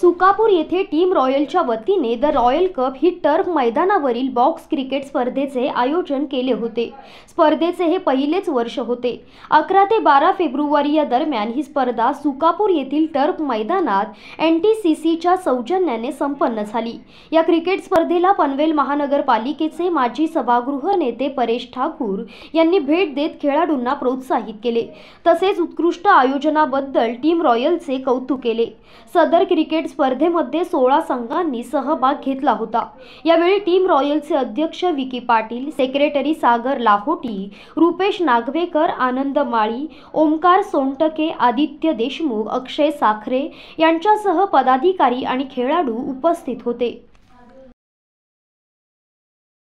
सुकापूर येथे टीम रॉयलच्या वतीने द रॉयल कप ही टर्फ मैदानावरील बॉक्स क्रिकेट स्पर्धेचे आयोजन केले होते स्पर्धेचे हे पहिलेच वर्ष होते अकरा ते बारा फेब्रुवारी या दरम्यान ही स्पर्धा सुकापूर येथील टर्फ मैदानात एन टी सी सीच्या सौजन्याने संपन्न झाली या क्रिकेट स्पर्धेला पनवेल महानगरपालिकेचे माजी सभागृह नेते परेश ठाकूर यांनी भेट देत खेळाडूंना प्रोत्साहित केले तसेच उत्कृष्ट आयोजनाबद्दल टीम रॉयलचे कौतुक केले सदर क्रिकेट स्पर्धेमध्ये सोळा संघांनी सहभाग घेतला होता यावेळी टीम रॉयलचे अध्यक्ष विकी पाटील सेक्रेटरी सागर लाहोटी रुपेश नागवेकर आनंद माळी ओमकार सोनटके आदित्य देशमुख अक्षय साखरे यांच्यासह पदाधिकारी आणि खेळाडू उपस्थित होते